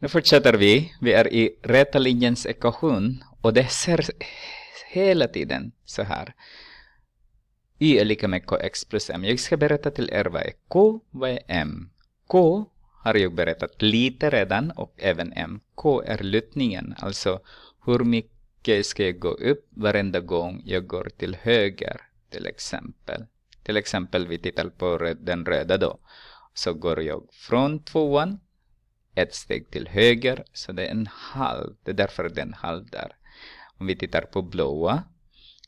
Nu fortsätter vi. Vi är i rätta linjens ekvation och det ser hela tiden så här. Y är lika med kx plus m. Jag ska berätta till er vad är k, vad är m. K har jag berättat lite redan och även m. K är lutningen, alltså hur mycket ska jag gå upp varenda gång jag går till höger till exempel. Till exempel vi tittar på den röda då. Så går jag från tvåan ett steg till höger, så det är en halv, det är därför det är en halv där. Om vi tittar på blåa,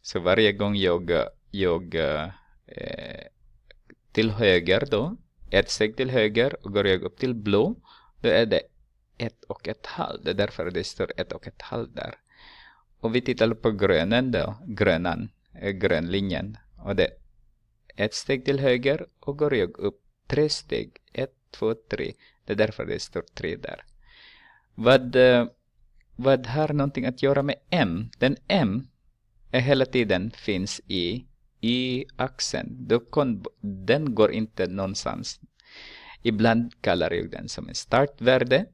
så varje gång jag, jag eh, till höger då, ett steg till höger och går jag upp till blå, då är det ett och ett halvt. Det är därför det står ett och ett halvt där. Om vi tittar på grönen då, grönan, eh, grönlinjen. Och det är ett steg till höger och går jag upp tre steg, ett, två, tre. Det är därför det står tre där. Vad, eh, vad har någonting att göra med M? Den M är hela tiden finns i, i axeln. den går inte någonstans. Ibland kallar jag den som en startvärde.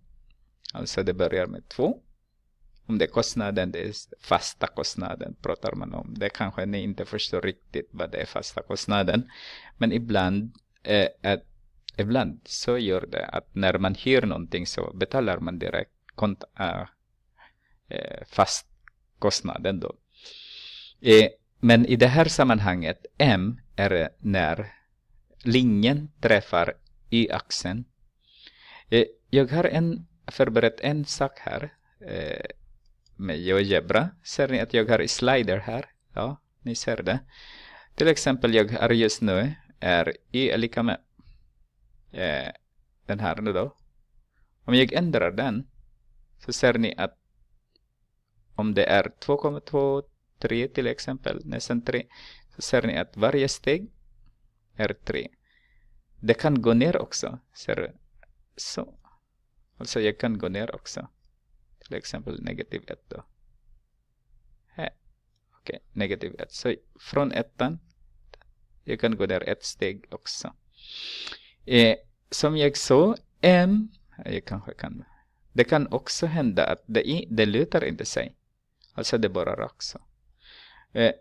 Alltså det börjar med 2. Om det är kostnaden, det är fasta kostnaden pratar man om. Det kanske ni inte förstår riktigt vad det är fasta kostnaden. Men ibland eh, att ibland så gör det att när man hyr någonting så betalar man direkt kont äh, äh fast kostnaden då. Eh, men i det här sammanhanget M är när linjen träffar y-axeln. Eh, jag har en, förberett en sak här eh, med GeoGebra. Ser ni att jag har slider här? Ja, ni ser det. Till exempel jag har just nu är y är lika med Eh, den här nu då. Om jag ändrar den så ser ni att om det är 2,23 till exempel, nästan 3, så ser ni att varje steg är 3. Det kan gå ner också, ser du? Så. Alltså jag kan gå ner också. Till exempel negativ 1 då. Okej, okay, negativ 1. Så från ettan, jag kan gå ner ett steg också. Eh, som jag såg M... jag kanske kan, det kan också hända att det, det lutar inte sig. Alltså det bara rakt så. Eh,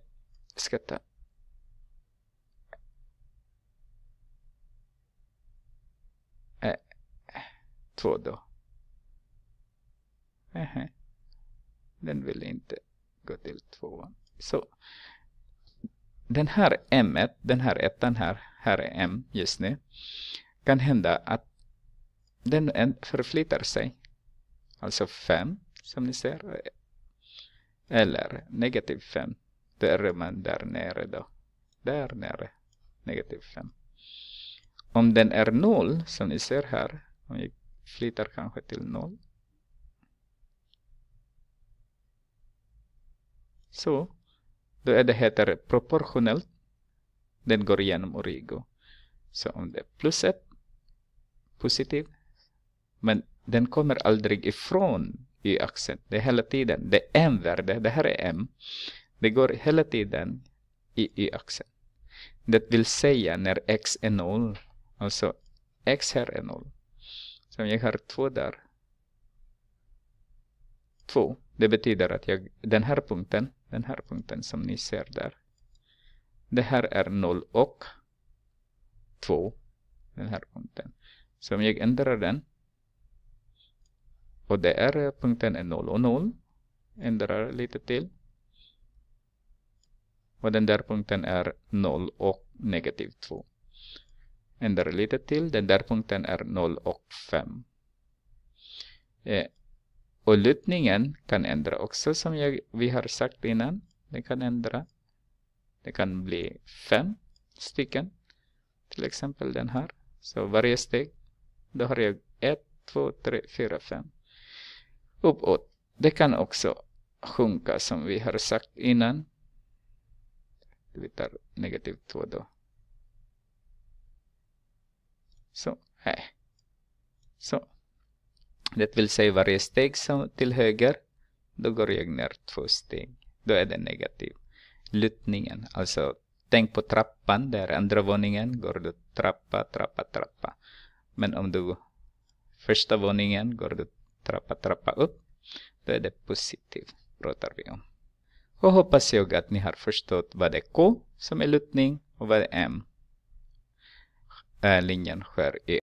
ska ta. Eh, två då. Eh, den vill inte gå till tvåan. Så. Den här m den här ettan här här är M just nu, kan hända att den förflyttar sig. Alltså 5 som ni ser. Eller negativ 5. Det är man där nere då. Där nere. Negativ 5. Om den är 0 som ni ser här. Om jag flyttar kanske till 0. Så. Då är det heter proportionellt den går igenom Origo. Så om det är plus 1, positiv. Men den kommer aldrig ifrån y-axeln. Det är hela tiden, det är m-värde, det här är m. Det går hela tiden i y-axeln. Det vill säga när x är noll, alltså x här är noll. Så jag har två där. Två, det betyder att jag, den här punkten, den här punkten som ni ser där, det här är 0 och 2. Den här punkten. Så om jag ändrar den. Och det är eh, punkten är 0 och 0. Ändrar lite till. Och den där punkten är 0 och negativ 2. Ändrar lite till. Den där punkten är 0 och 5. Eh, och lutningen kan ändra också som jag, vi har sagt innan. Den kan ändra. Det kan bli fem stycken. Till exempel den här. Så varje steg. Då har jag ett, två, tre, fyra, fem. Uppåt. Det kan också sjunka som vi har sagt innan. Vi tar negativ två då. Så här. Så. Det vill säga varje steg som till höger. Då går jag ner två steg. Då är det negativ lutningen. Alltså, tänk på trappan där, andra våningen går du trappa, trappa, trappa. Men om du första våningen går du trappa, trappa upp, då är det positivt, pratar vi om. Och hoppas jag att ni har förstått vad det är K som är lutning och vad det är M. Eh, linjen skär i